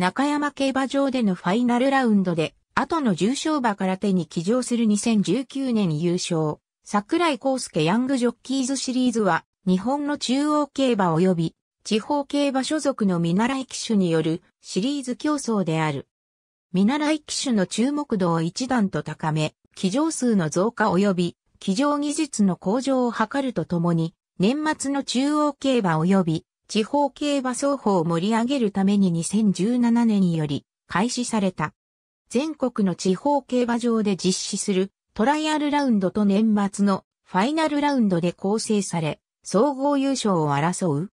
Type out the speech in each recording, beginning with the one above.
中山競馬場でのファイナルラウンドで、後の重賞馬から手に騎乗する2019年優勝。桜井康介ヤングジョッキーズシリーズは、日本の中央競馬及び地方競馬所属の見習い騎手によるシリーズ競争である。見習い騎手の注目度を一段と高め、騎乗数の増加及び騎乗技術の向上を図るとともに、年末の中央競馬及び地方競馬双方を盛り上げるために2017年により開始された。全国の地方競馬場で実施するトライアルラウンドと年末のファイナルラウンドで構成され、総合優勝を争う。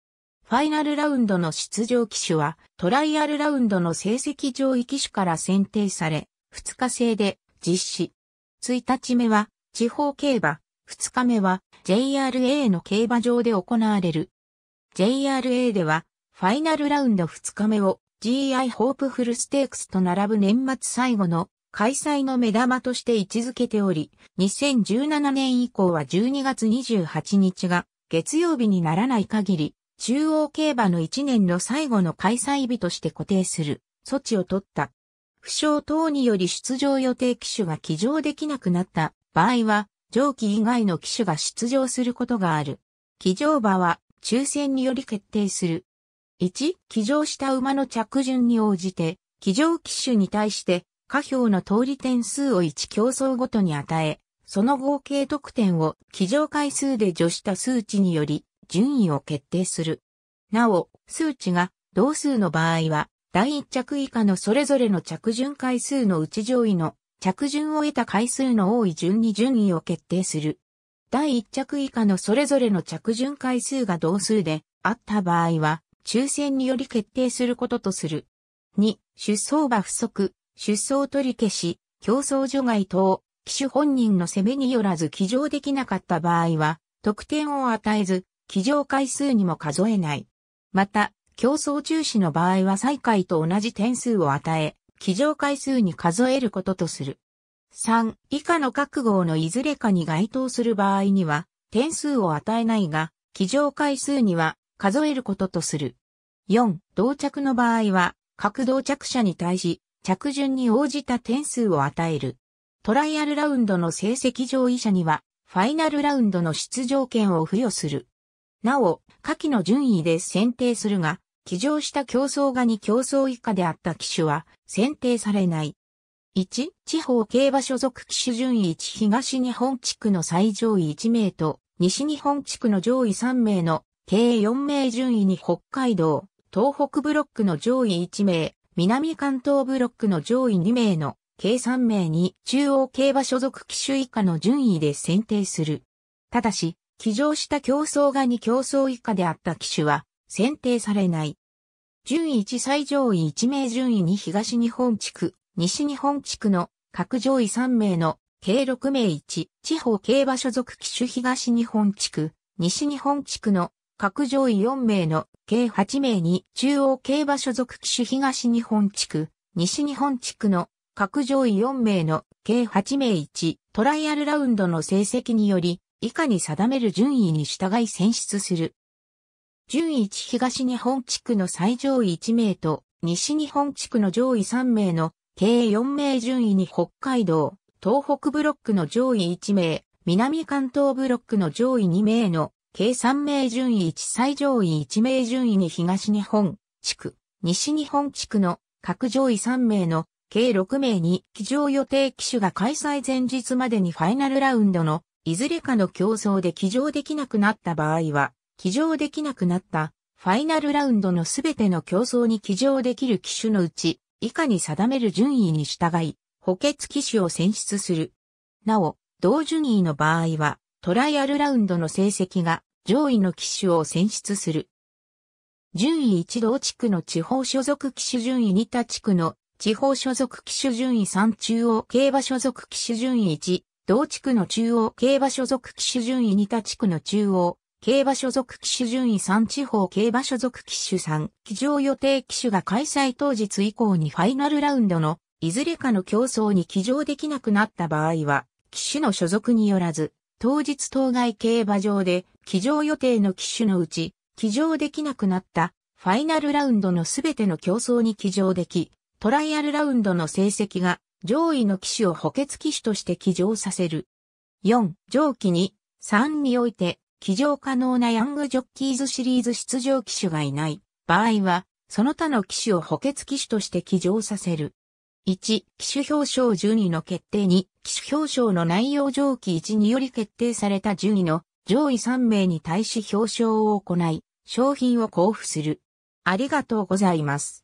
ファイナルラウンドの出場機種は、トライアルラウンドの成績上位機種から選定され、2日制で実施。1日目は地方競馬、2日目は JRA の競馬場で行われる JRA では、ファイナルラウンド2日目を GI ホープフルステークスと並ぶ年末最後の開催の目玉として位置づけており、2017年以降は12月28日が月曜日にならない限り、中央競馬の1年の最後の開催日として固定する措置を取った。負傷等により出場予定機種が起乗できなくなった場合は、上記以外の機種が出場することがある。起乗馬は抽選により決定する。1、騎乗した馬の着順に応じて、騎乗機種に対して、下表の通り点数を1競争ごとに与え、その合計得点を騎乗回数で除した数値により、順位を決定する。なお、数値が同数の場合は、第1着以下のそれぞれの着順回数のうち上位の着順を得た回数の多い順に順位を決定する。第1着以下のそれぞれの着順回数が同数であった場合は、抽選により決定することとする。2、出走馬不足、出走取り消し、競争除外等、騎手本人の攻めによらず騎乗できなかった場合は、得点を与えず、騎乗回数にも数えない。また、競争中止の場合は最下位と同じ点数を与え、騎乗回数に数えることとする。3、以下の各号のいずれかに該当する場合には、点数を与えないが、起乗回数には数えることとする。4、同着の場合は、各同着者に対し、着順に応じた点数を与える。トライアルラウンドの成績上位者には、ファイナルラウンドの出場権を付与する。なお、下記の順位で選定するが、起乗した競争がに競争以下であった機種は選定されない。1、地方競馬所属騎手順位1東日本地区の最上位1名と、西日本地区の上位3名の、計4名順位に北海道、東北ブロックの上位1名、南関東ブロックの上位2名の、計3名に中央競馬所属騎手以下の順位で選定する。ただし、騎乗した競争が2競争以下であった騎手は、選定されない。順位1最上位1名順位に東日本地区、西日本地区の各上位3名の計6名1、地方競馬所属機種東日本地区、西日本地区の各上位4名の計8名2、中央競馬所属機種東日本地区、西日本地区の各上位4名の計8名1、トライアルラウンドの成績により、以下に定める順位に従い選出する。順位1東日本地区の最上位1名と、西日本地区の上位3名の計4名順位に北海道、東北ブロックの上位1名、南関東ブロックの上位2名の計3名順位1最上位1名順位に東日本地区、西日本地区の各上位3名の計6名に騎乗予定機種が開催前日までにファイナルラウンドのいずれかの競争で騎乗できなくなった場合は、騎乗できなくなったファイナルラウンドのすべての競争に騎乗できる機種のうち以下に定める順位に従い、補欠機種を選出する。なお、同順位の場合は、トライアルラウンドの成績が上位の機種を選出する。順位1同地区の地方所属機種順位2他地区の地方所属機種順位3中央競馬所属機種順位1同地区の中央競馬所属機種順位2他地区の中央競馬所属騎手順位3地方競馬所属騎手3、騎乗予定騎手が開催当日以降にファイナルラウンドのいずれかの競争に騎乗できなくなった場合は、騎手の所属によらず、当日当該競馬場で騎乗予定の騎手のうち、騎乗できなくなったファイナルラウンドのすべての競争に騎乗でき、トライアルラウンドの成績が上位の騎手を補欠騎手として騎乗させる。4、上記に3において、騎乗可能なヤングジョッキーズシリーズ出場機種がいない場合は、その他の機種を補欠機種として騎乗させる。1、機種表彰順位の決定2、機種表彰の内容上記1により決定された順位の上位3名に対し表彰を行い、商品を交付する。ありがとうございます。